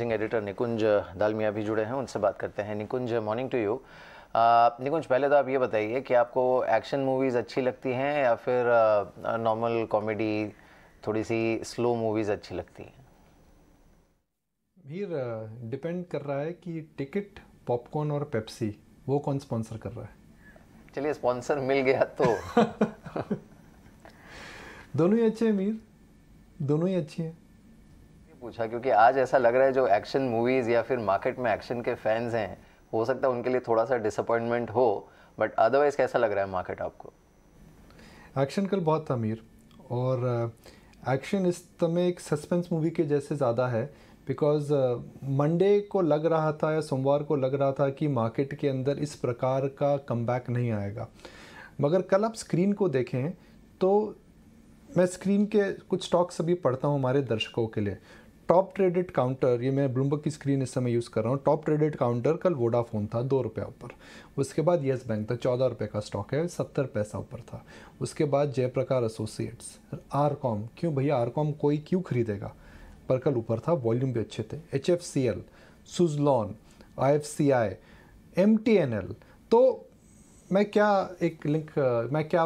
managing editor निकुंज दालमिया भी जुड़े हैं उनसे बात करते हैं Nikunj morning to you Nikunj पहले तो आप ये बताइए कि आपको एक्शन मूवीज़ अच्छी लगती हैं या फिर नॉर्मल कॉमेडी थोड़ी सी स्लो मूवीज़ अच्छी लगती हैं मीर डिपेंड कर रहा है कि टिकट पॉपकॉर्न और पेप्सी वो कौन स्पॉन्सर कर रहा है चलिए स्पॉन्सर मिल गया तो दोनों ही अच्छे हैं मीर दोनों ही अच्छे हैं पूछा क्योंकि आज ऐसा लग रहा है जो एक्शन मूवीज़ या फिर मार्केट में एक्शन के फैंस हैं हो सकता है उनके लिए थोड़ा सा डिसअपॉइंटमेंट हो बट अदरवाइज़ कैसा लग रहा है मार्केट आपको एक्शन कल बहुत था अमीर और एक्शन uh, इस समय एक सस्पेंस मूवी के जैसे ज़्यादा है बिकॉज मंडे uh, को लग रहा था या सोमवार को लग रहा था कि मार्केट के अंदर इस प्रकार का कम नहीं आएगा मगर कल आप स्क्रीन को देखें तो मैं स्क्रीन के कुछ स्टॉक्स अभी पढ़ता हूँ हमारे दर्शकों के लिए टॉप ट्रेडेड काउंटर ये मैं ब्लूमबर्ग की स्क्रीन इस समय यूज़ कर रहा हूँ टॉप ट्रेडेड काउंटर कल वोडाफोन था दो रुपये ऊपर उसके बाद येस बैंक था चौदह रुपये का स्टॉक है सत्तर पैसा ऊपर था उसके बाद जयप्रकार एसोसिएट्स आर कॉम क्यों भैया आर कॉम कोई क्यों खरीदेगा पर कल ऊपर था वॉल्यूम भी अच्छे थे H F C L Suzlon I F C I M T N L तो मैं क्या एक लिंक मैं क्या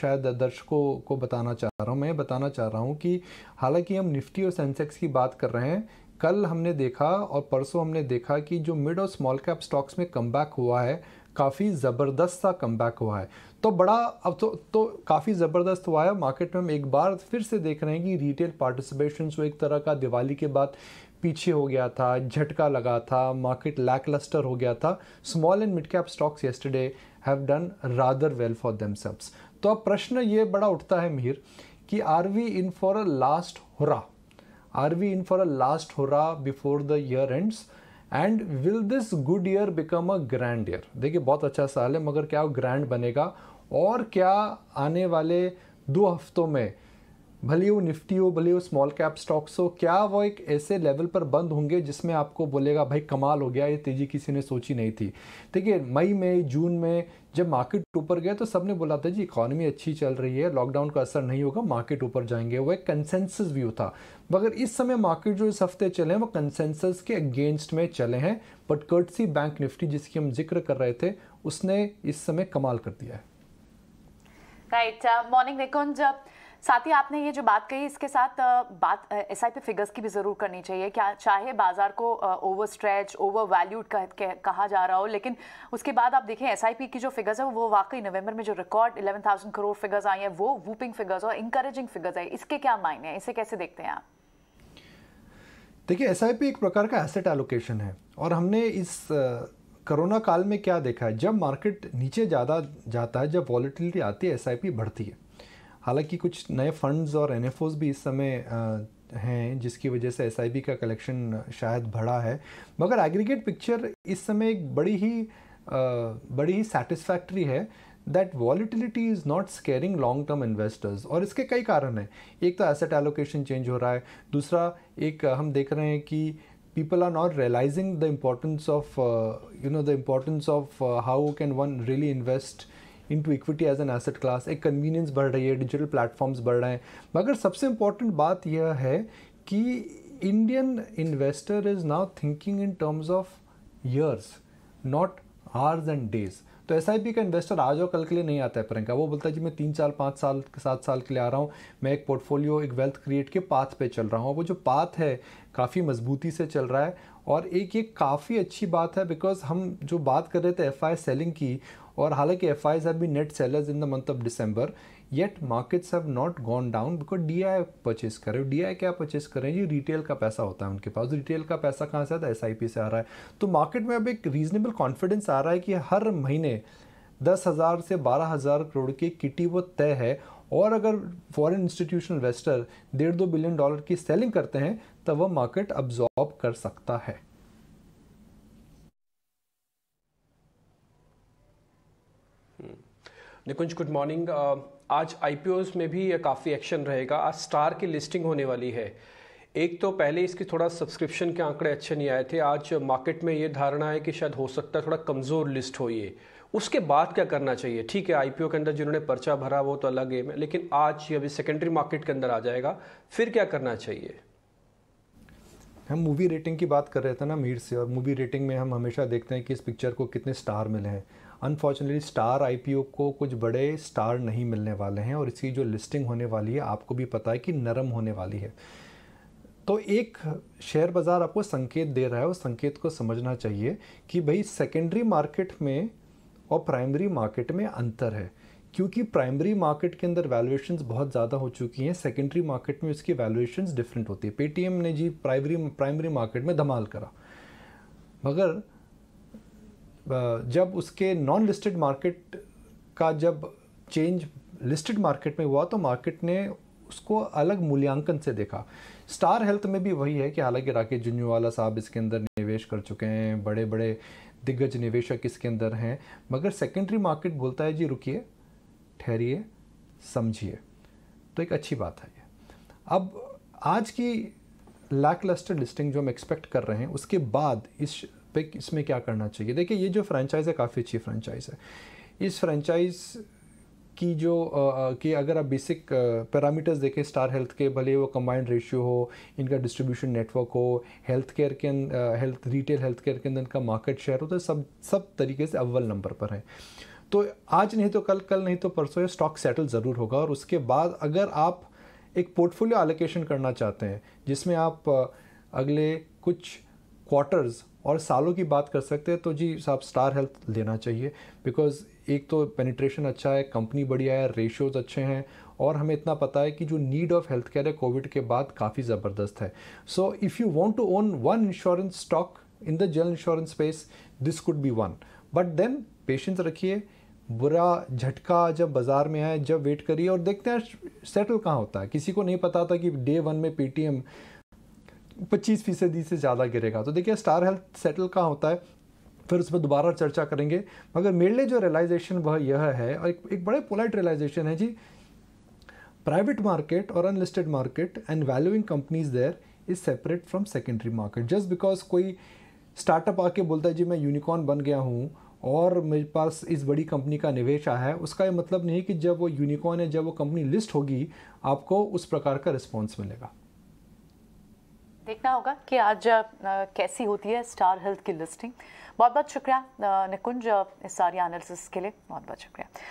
शायद दर्शकों को बताना चाह रहा हूँ मैं बताना चाह रहा हूँ कि हालांकि हम निफ्टी और सेंसेक्स की बात कर रहे हैं कल हमने देखा और परसों हमने देखा कि जो मिड और स्मॉल कैप स्टॉक्स में कम हुआ है काफ़ी ज़बरदस्त सा कम हुआ है तो बड़ा अब तो तो काफ़ी ज़बरदस्त हुआ है मार्केट में हम एक बार फिर से देख रहे हैं कि रिटेल पार्टिसिपेशन जो एक तरह का दिवाली के बाद पीछे हो गया था झटका लगा था मार्केट लैकलस्टर हो गया था small and mid cap stocks yesterday have done rather well for them तो अब प्रश्न ये बड़ा उठता है मिहिर कि are we in for a last hurrah are we in for a last hurrah before the year ends and will this good year become a grand year देखिए बहुत अच्छा साल है मगर क्या वो ग्रैंड बनेगा और क्या आने वाले दो हफ्तों में भले वो निफ्टी हो भले वो स्मॉल कैप स्टॉक्स हो क्या वो एक ऐसे लेवल पर बंद होंगे जिसमें आपको बोलेगा भाई कमाल हो गया ये तेज़ी किसी ने सोची नहीं थी ठीक है मई में जून में जब मार्केट ऊपर गया तो सब ने बोला था जी इकॉनमी अच्छी चल रही है लॉकडाउन का असर नहीं होगा मार्केट ऊपर जाएंगे वो एक कंसेंसस व्यू था मगर इस समय मार्केट जो इस हफ्ते चले हैं वो कंसेंसस के अगेंस्ट में चले हैं बट कर्टसी बैंक निफ्टी जिसकी हम जिक्र कर रहे थे उसने इस समय कमाल कर दिया है राइट मॉर्निंग निकुंज साथ ही आपने ये जो बात कही इसके साथ बात एस आई पी फिगर्स की भी ज़रूर करनी चाहिए क्या चाहे बाज़ार को ओवर स्ट्रेच ओवर वैल्यूड कहा जा रहा हो लेकिन उसके बाद आप देखें एस आई पी की जो फिगर्स है वो वाकई नवंबर में जो record eleven thousand crore figures आई हैं वो वूपिंग फिगर्स और इंकरेजिंग फिगर्स है इसके क्या मायने हैं इसे कैसे देखते हैं आप देखिए एस एक प्रकार का एसेट एलोकेशन है और हमने इस कोरोना काल में क्या देखा है जब मार्केट नीचे ज़्यादा जाता है जब वॉलीटिलिटी आती है एस बढ़ती है हालांकि कुछ नए फंड्स और एन भी इस समय हैं जिसकी वजह से एस का कलेक्शन शायद बढ़ा है मगर एग्रीगेट पिक्चर इस समय एक बड़ी ही बड़ी ही सेटिस्फैक्ट्री है that volatility is not scaring long term investors और इसके कई कारण हैं एक तो एसेट एलोकेशन चेंज हो रहा है दूसरा एक हम देख रहे हैं कि people are not realizing the importance of uh, you know the importance of uh, how can one really invest into equity as an asset class एक कन्वीनियंस बढ़ रही है डिजिटल प्लेटफॉर्म्स बढ़ रहे हैं मगर सबसे इंपॉर्टेंट बात यह है कि Indian investor is now thinking in terms of years not hours and days तो एस का इन्वेस्टर आज और कल के लिए नहीं आता है प्रियंका वो बोलता है जी मैं तीन चार पाँच साल के सात साल के लिए आ रहा हूँ मैं एक पोर्टफोलियो एक वेल्थ क्रिएट के पाथ पे चल रहा हूँ वो जो पाथ है काफ़ी मजबूती से चल रहा है और एक ये काफ़ी अच्छी बात है बिकॉज हम जो बात कर रहे थे एफ सेलिंग की और हालांकि F I have be net sellers in the month of December yet markets have not gone down because D I purchase कर रहे हो डी आई क्या परचेस कर रहे हैं रिटेल का पैसा होता है उनके पास रिटेल का पैसा कहाँ से आता है एस आई पी से आ रहा है तो मार्केट में अब एक रीजनेबल कॉन्फिडेंस आ रहा है कि हर महीने दस हज़ार से बारह हज़ार करोड़ की किटी वो तय है और अगर फॉरेन इंस्टीट्यूशन इन्वेस्टर डेढ़ दो बिलियन डॉलर की सेलिंग करते हैं तब वह मार्केट अब्जॉर्ब कर सकता है निकुंज गुड मॉर्निंग uh, आज आई में भी काफ़ी एक्शन रहेगा आज स्टार की लिस्टिंग होने वाली है एक तो पहले इसकी थोड़ा सब्सक्रिप्शन के आंकड़े अच्छे नहीं आए थे आज मार्केट में ये धारणा है कि शायद हो सकता है थोड़ा कमज़ोर लिस्ट हो ये उसके बाद क्या करना चाहिए ठीक है आईपीओ के अंदर जिन्होंने पर्चा भरा वो तो अलग गेम है लेकिन आज ये अभी सेकेंडरी मार्केट के अंदर आ जाएगा फिर क्या करना चाहिए हम मूवी रेटिंग की बात कर रहे थे ना मीर से और मूवी रेटिंग में हम हमेशा देखते हैं कि इस पिक्चर को कितने स्टार मिले हैं अनफॉर्चुनेटली स्टार आई को कुछ बड़े स्टार नहीं मिलने वाले हैं और इसकी जो लिस्टिंग होने वाली है आपको भी पता है कि नरम होने वाली है तो एक शेयर बाज़ार आपको संकेत दे रहा है उस संकेत को समझना चाहिए कि भाई सेकेंडरी मार्केट में और प्राइमरी मार्केट में अंतर है क्योंकि प्राइमरी मार्केट के अंदर वैल्यूएशंस बहुत ज़्यादा हो चुकी हैं सेकेंडरी मार्केट में उसकी वैल्यूएशंस डिफरेंट होती है पेटीएम ने जी प्राइमरी प्राइमरी मार्केट में धमाल करा मगर जब उसके नॉन लिस्टेड मार्केट का जब चेंज लिस्टेड मार्केट में हुआ तो मार्केट ने उसको अलग मूल्यांकन से देखा स्टार हेल्थ में भी वही है कि हालांकि राकेश झुंझुवाला साहब इसके अंदर निवेश कर चुके हैं बड़े बड़े दिग्गज निवेशक इसके अंदर हैं मगर सेकेंडरी मार्केट बोलता है जी रुकिए ठहरिए समझिए तो एक अच्छी बात है ये अब आज की लैक लस्टर लिस्टिंग जो हम एक्सपेक्ट कर रहे हैं उसके बाद इस पे इसमें क्या करना चाहिए देखिए ये जो फ्रेंचाइज़ है काफ़ी अच्छी फ्रेंचाइज़ है इस फ्रेंचाइज़ की जो कि अगर आप बेसिक पैरामीटर्स देखें स्टार हेल्थ के भले वो कंबाइंड रेशियो हो इनका डिस्ट्रीब्यूशन नेटवर्क हो हेल्थ केयर के हेल्थ रिटेल हेल्थ केयर के अंदर इनका मार्केट शेयर हो तो सब सब तरीके से अव्वल नंबर पर है तो आज नहीं तो कल कल नहीं तो परसों ये स्टॉक सेटल ज़रूर होगा और उसके बाद अगर आप एक पोर्टफोलियो एलोकेशन करना चाहते हैं जिसमें आप अगले कुछ क्वार्टर्स और सालों की बात कर सकते हैं तो जी साहब स्टार हेल्थ लेना चाहिए बिकॉज एक तो पेनिट्रेशन अच्छा है कंपनी बढ़िया है रेशियोज अच्छे हैं और हमें इतना पता है कि जो नीड ऑफ हेल्थ केयर है कोविड के बाद काफ़ी ज़बरदस्त है so if you want to own one insurance stock in the general insurance space this could be one but then patience रखिए बुरा झटका जब बाज़ार में आए जब वेट करिए और देखते हैं सेटल कहाँ होता है किसी को नहीं पता था कि डे वन में पेटीएम पच्चीस फीसदी से ज़्यादा गिरेगा तो देखिए स्टार हेल्थ सेटल कहाँ होता है फिर उस पर दोबारा चर्चा करेंगे मगर मेरे जो रियलाइजेशन वह यह है और एक, एक बड़े पोलाइट रियलाइजेशन है जी प्राइवेट मार्केट और unlisted market and valuing companies there is separate from secondary market just because कोई स्टार्टअप आके बोलता है जी मैं यूनिकॉर्न बन गया हूँ और मेरे पास इस बड़ी कंपनी का निवेश आया है उसका ये मतलब नहीं कि जब वो यूनिकॉर्न है जब वो कंपनी लिस्ट होगी आपको उस प्रकार का रिस्पॉन्स मिलेगा देखना होगा कि आज कैसी होती है स्टार हेल्थ की लिस्टिंग बहुत बहुत शुक्रिया निकुंज इस सारी एनालिसिस के लिए बहुत बहुत शुक्रिया